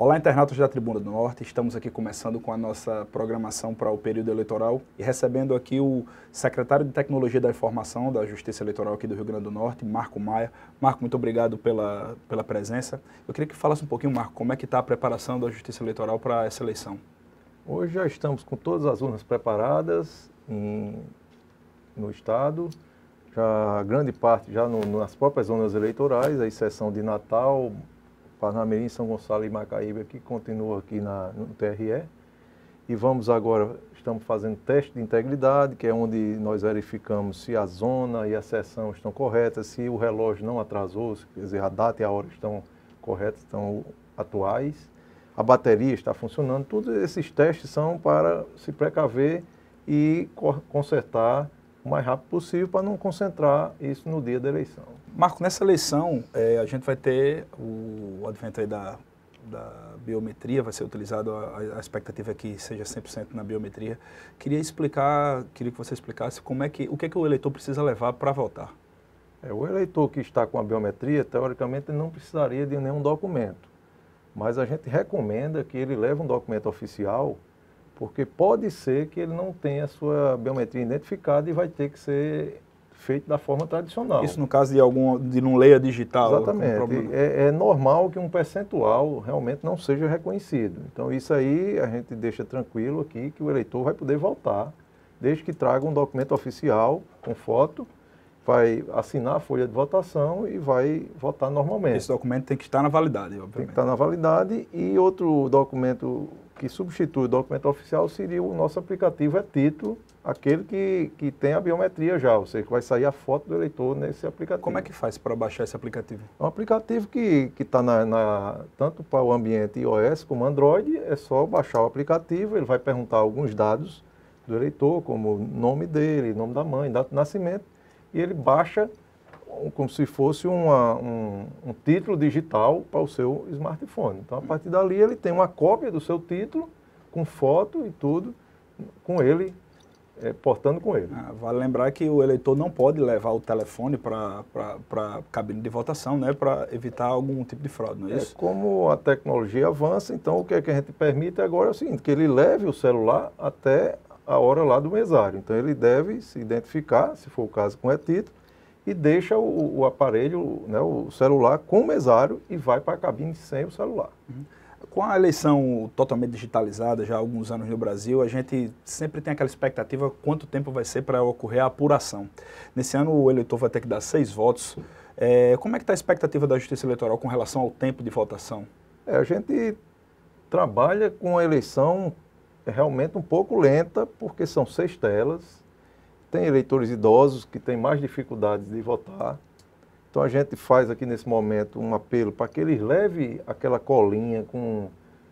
Olá, internautas da Tribuna do Norte. Estamos aqui começando com a nossa programação para o período eleitoral e recebendo aqui o secretário de Tecnologia da Informação da Justiça Eleitoral aqui do Rio Grande do Norte, Marco Maia. Marco, muito obrigado pela, pela presença. Eu queria que falasse um pouquinho, Marco, como é que está a preparação da Justiça Eleitoral para essa eleição? Hoje já estamos com todas as urnas preparadas em, no Estado. Já grande parte já no, nas próprias zonas eleitorais, a exceção de Natal, Parnamirim, São Gonçalo e Macaíba, que continua aqui na, no TRE. E vamos agora, estamos fazendo teste de integridade, que é onde nós verificamos se a zona e a sessão estão corretas, se o relógio não atrasou, quer dizer, a data e a hora estão corretas, estão atuais, a bateria está funcionando. Todos esses testes são para se precaver e consertar o mais rápido possível para não concentrar isso no dia da eleição. Marco, nessa eleição é, a gente vai ter o, advento aí da, da biometria, vai ser utilizado, a, a expectativa é que seja 100% na biometria. Queria explicar, queria que você explicasse como é que, o que é que o eleitor precisa levar para votar. É, o eleitor que está com a biometria, teoricamente, não precisaria de nenhum documento. Mas a gente recomenda que ele leve um documento oficial, porque pode ser que ele não tenha a sua biometria identificada e vai ter que ser feito da forma tradicional. Isso no caso de algum de não leia digital. Exatamente. É, é, normal que um percentual realmente não seja reconhecido. Então isso aí a gente deixa tranquilo aqui que o eleitor vai poder voltar, desde que traga um documento oficial com foto, vai assinar a folha de votação e vai votar normalmente. Esse documento tem que estar na validade, obviamente. Tem que estar na validade e outro documento que substitui o documento oficial seria o nosso aplicativo é título aquele que, que tem a biometria já, ou seja, que vai sair a foto do eleitor nesse aplicativo. Como é que faz para baixar esse aplicativo? É um aplicativo que está na, na, tanto para o ambiente iOS como Android, é só baixar o aplicativo, ele vai perguntar alguns dados do eleitor, como nome dele, nome da mãe, data de nascimento, e ele baixa como se fosse uma, um, um título digital para o seu smartphone. Então, a partir dali, ele tem uma cópia do seu título, com foto e tudo, com ele é, portando com ele. Ah, vale lembrar que o eleitor não pode levar o telefone para a cabine de votação, né, para evitar algum tipo de fraude, não é, é isso? Como a tecnologia avança, então o que, é que a gente permite agora é o seguinte, que ele leve o celular até a hora lá do mesário. Então ele deve se identificar, se for o caso com o título, e deixa o, o aparelho, né, o celular com o mesário e vai para a cabine sem o celular. Uhum com a eleição totalmente digitalizada já há alguns anos no Brasil, a gente sempre tem aquela expectativa quanto tempo vai ser para ocorrer a apuração. Nesse ano o eleitor vai ter que dar seis votos. É, como é que está a expectativa da Justiça Eleitoral com relação ao tempo de votação? É, a gente trabalha com a eleição realmente um pouco lenta, porque são seis telas, tem eleitores idosos que têm mais dificuldades de votar, então a gente faz aqui nesse momento um apelo para que eles levem aquela colinha com,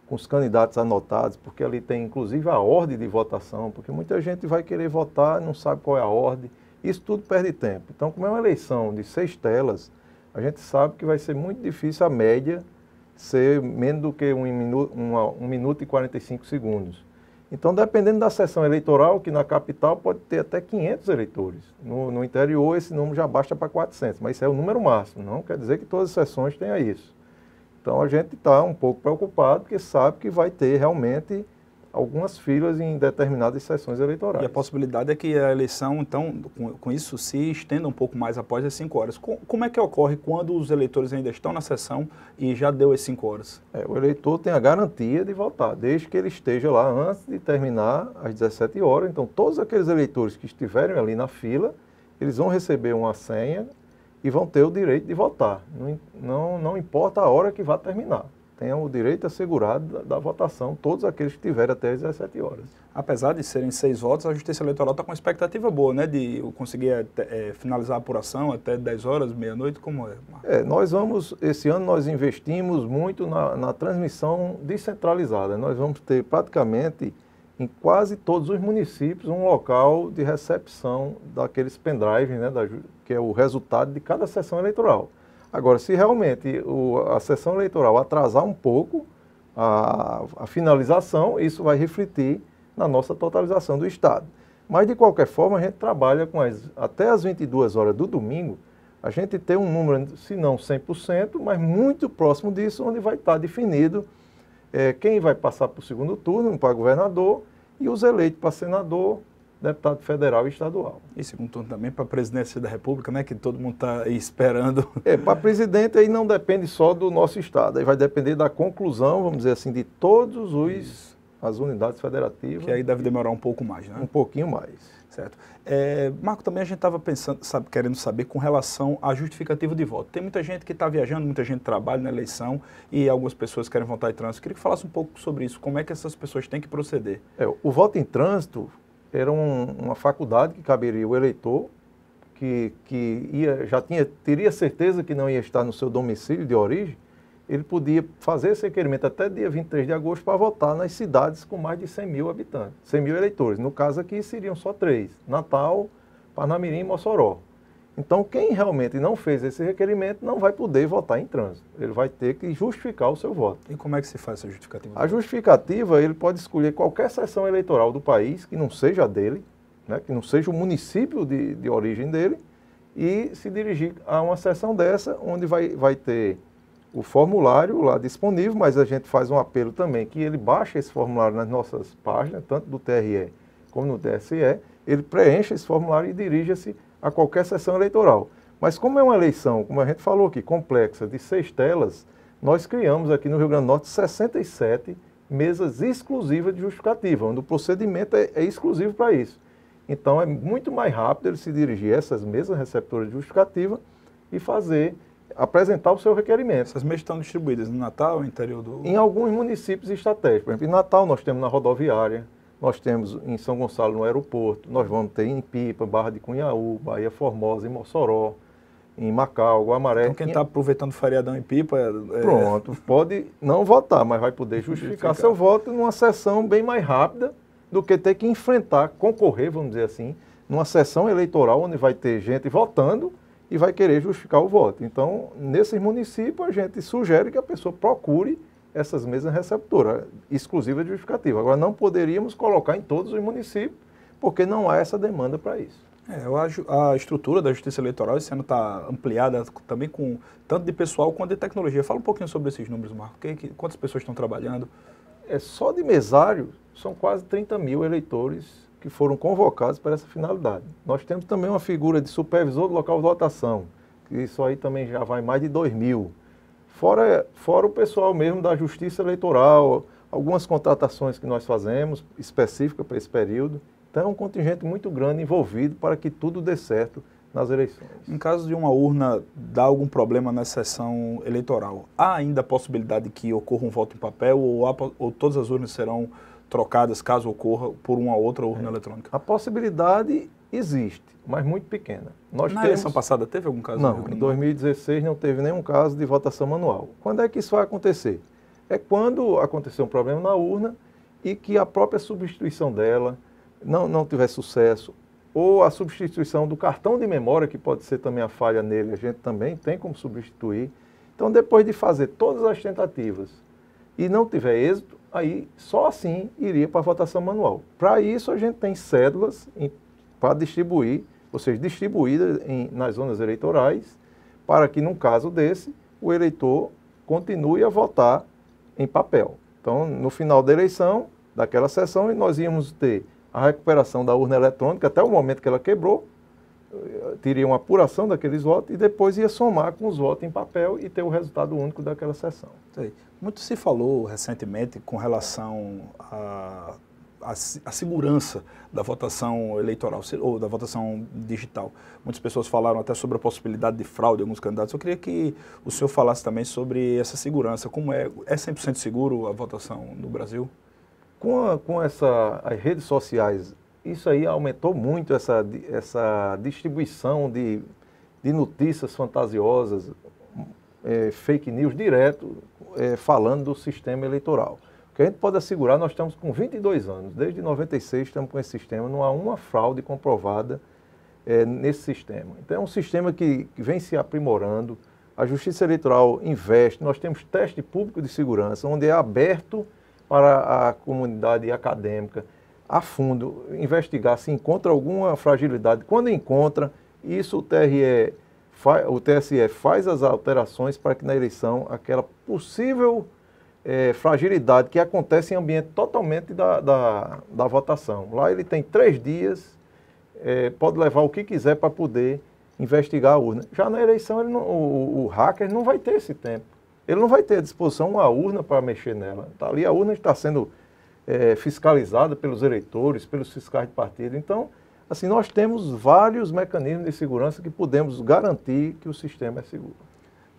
com os candidatos anotados, porque ali tem inclusive a ordem de votação, porque muita gente vai querer votar, e não sabe qual é a ordem, isso tudo perde tempo. Então, como é uma eleição de seis telas, a gente sabe que vai ser muito difícil a média ser menos do que um minuto, um, um minuto e 45 segundos. Então, dependendo da sessão eleitoral, que na capital pode ter até 500 eleitores. No, no interior, esse número já basta para 400, mas isso é o número máximo. Não quer dizer que todas as sessões tenham isso. Então, a gente está um pouco preocupado, porque sabe que vai ter realmente algumas filas em determinadas sessões eleitorais. E a possibilidade é que a eleição, então, com, com isso, se estenda um pouco mais após as 5 horas. Com, como é que ocorre quando os eleitores ainda estão na sessão e já deu as 5 horas? É, o eleitor tem a garantia de votar, desde que ele esteja lá antes de terminar às 17 horas. Então, todos aqueles eleitores que estiverem ali na fila, eles vão receber uma senha e vão ter o direito de votar. Não, não, não importa a hora que vá terminar tenham o direito assegurado da, da votação, todos aqueles que tiverem até as 17 horas. Apesar de serem seis votos, a Justiça Eleitoral está com uma expectativa boa, né? De conseguir até, é, finalizar a apuração até 10 horas, meia-noite, como é? é? Nós vamos, esse ano nós investimos muito na, na transmissão descentralizada. Nós vamos ter praticamente em quase todos os municípios um local de recepção daqueles pendrives, né, da, que é o resultado de cada sessão eleitoral. Agora, se realmente o, a sessão eleitoral atrasar um pouco a, a finalização, isso vai refletir na nossa totalização do Estado. Mas, de qualquer forma, a gente trabalha com as, até as 22 horas do domingo, a gente tem um número, se não 100%, mas muito próximo disso, onde vai estar definido é, quem vai passar para o segundo turno para governador e os eleitos para senador, deputado federal e estadual. E segundo turno também para a presidência da República, né, que todo mundo está esperando. É, para presidente aí não depende só do nosso estado, aí vai depender da conclusão, vamos dizer assim, de todos os as unidades federativas. Que aí deve demorar um pouco mais, né? Um pouquinho mais. Certo. É, Marco, também a gente estava pensando, sabe, querendo saber com relação à justificativa de voto. Tem muita gente que está viajando, muita gente trabalha na eleição e algumas pessoas querem votar em trânsito. Queria que falasse um pouco sobre isso. Como é que essas pessoas têm que proceder? É, o voto em trânsito, era um, uma faculdade que caberia o eleitor, que, que ia, já tinha, teria certeza que não ia estar no seu domicílio de origem, ele podia fazer esse requerimento até dia 23 de agosto para votar nas cidades com mais de 100 mil habitantes, 100 mil eleitores. No caso aqui, seriam só três, Natal, Parnamirim e Mossoró. Então, quem realmente não fez esse requerimento não vai poder votar em trânsito. Ele vai ter que justificar o seu voto. E como é que se faz essa justificativa? A justificativa, ele pode escolher qualquer sessão eleitoral do país que não seja dele, né, que não seja o município de, de origem dele, e se dirigir a uma sessão dessa, onde vai, vai ter o formulário lá disponível, mas a gente faz um apelo também que ele baixe esse formulário nas nossas páginas, tanto do TRE como no TSE, ele preenche esse formulário e dirige se a qualquer sessão eleitoral. Mas como é uma eleição, como a gente falou aqui, complexa, de seis telas, nós criamos aqui no Rio Grande do Norte 67 mesas exclusivas de justificativa, onde o procedimento é, é exclusivo para isso. Então é muito mais rápido ele se dirigir a essas mesas receptoras de justificativa e fazer, apresentar o seu requerimento. Essas mesas estão distribuídas no Natal, no interior do... Em alguns municípios estratégicos. Por exemplo, em Natal nós temos na rodoviária, nós temos em São Gonçalo, no aeroporto, nós vamos ter em Pipa, Barra de Cunhaú, Bahia Formosa, em Mossoró, em Macau, Guamaré. Então quem está aproveitando o feriadão em Pipa... É, é... Pronto, pode não votar, mas vai poder justificar, justificar seu voto numa sessão bem mais rápida do que ter que enfrentar, concorrer, vamos dizer assim, numa sessão eleitoral onde vai ter gente votando e vai querer justificar o voto. Então, nesses municípios, a gente sugere que a pessoa procure essas mesas receptoras, exclusiva de justificativa. Agora, não poderíamos colocar em todos os municípios, porque não há essa demanda para isso. É, eu acho a estrutura da justiça eleitoral esse ano está ampliada também com tanto de pessoal quanto de tecnologia. Fala um pouquinho sobre esses números, Marco. Que, que, quantas pessoas estão trabalhando? É só de mesário, são quase 30 mil eleitores que foram convocados para essa finalidade. Nós temos também uma figura de supervisor do local de votação, que isso aí também já vai mais de 2 mil. Fora, fora o pessoal mesmo da Justiça Eleitoral, algumas contratações que nós fazemos específicas para esse período. Então é um contingente muito grande envolvido para que tudo dê certo nas eleições. Em caso de uma urna dar algum problema na sessão eleitoral, há ainda a possibilidade que ocorra um voto em papel ou, há, ou todas as urnas serão trocadas, caso ocorra, por uma outra urna é. eletrônica? A possibilidade Existe, mas muito pequena. Nós Na eleição passada teve algum caso? Não, em 2016 não teve nenhum caso de votação manual. Quando é que isso vai acontecer? É quando acontecer um problema na urna e que a própria substituição dela não, não tiver sucesso, ou a substituição do cartão de memória, que pode ser também a falha nele, a gente também tem como substituir. Então, depois de fazer todas as tentativas e não tiver êxito, aí só assim iria para a votação manual. Para isso, a gente tem cédulas em para distribuir, ou seja, distribuídas em, nas zonas eleitorais, para que, num caso desse, o eleitor continue a votar em papel. Então, no final da eleição, daquela sessão, nós íamos ter a recuperação da urna eletrônica até o momento que ela quebrou, eh, teria uma apuração daqueles votos e depois ia somar com os votos em papel e ter o resultado único daquela sessão. Muito se falou recentemente com relação a a, a, segurança da votação eleitoral ou da votação digital. Muitas pessoas falaram até sobre a possibilidade de fraude em alguns candidatos. Eu queria que o senhor falasse também sobre essa segurança. Como é, é 100% seguro a votação no Brasil? Com, a, com essa, as redes sociais, isso aí aumentou muito essa, essa distribuição de, de notícias fantasiosas, é, fake news direto, é, falando do sistema eleitoral que a gente pode assegurar, nós estamos com 22 anos, desde 96 estamos com esse sistema, não há uma fraude comprovada é, nesse sistema. Então é um sistema que, que vem se aprimorando, a Justiça Eleitoral investe, nós temos teste público de segurança, onde é aberto para a comunidade acadêmica, a fundo, investigar se encontra alguma fragilidade. Quando encontra, isso o TRE o TSE faz as alterações para que na eleição aquela possível é, fragilidade que acontece em ambiente totalmente da, da, da votação. Lá ele tem três dias, é, pode levar o que quiser para poder investigar a urna. Já na eleição, não, o, o, hacker não vai ter esse tempo. Ele não vai ter à disposição uma urna para mexer nela. Tá ali a urna está sendo é, fiscalizada pelos eleitores, pelos fiscais de partido. Então, assim, nós temos vários mecanismos de segurança que podemos garantir que o sistema é seguro.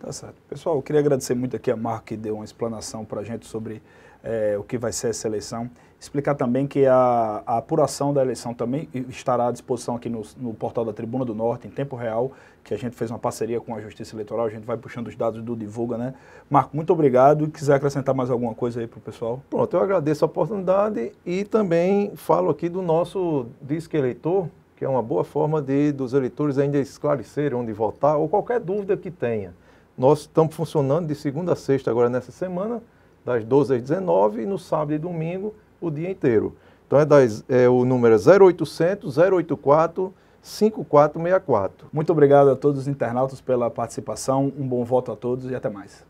Tá certo. Pessoal, eu queria agradecer muito aqui a Marco que deu uma explanação para a gente sobre é, o que vai ser essa eleição. Explicar também que a, a, apuração da eleição também estará à disposição aqui no, no, portal da Tribuna do Norte, em tempo real, que a gente fez uma parceria com a Justiça Eleitoral, a gente vai puxando os dados do Divulga, né? Marco, muito obrigado. E quiser acrescentar mais alguma coisa aí para o pessoal? Pronto, eu agradeço a oportunidade e também falo aqui do nosso Disque Eleitor, que é uma boa forma de dos eleitores ainda esclarecerem onde votar ou qualquer dúvida que tenha. Nós estamos funcionando de segunda a sexta agora nessa semana, das 12 às 19 e no sábado e domingo o dia inteiro. Então é, das, é o número é 0800 084 5464. Muito obrigado a todos os internautas pela participação, um bom voto a todos e até mais.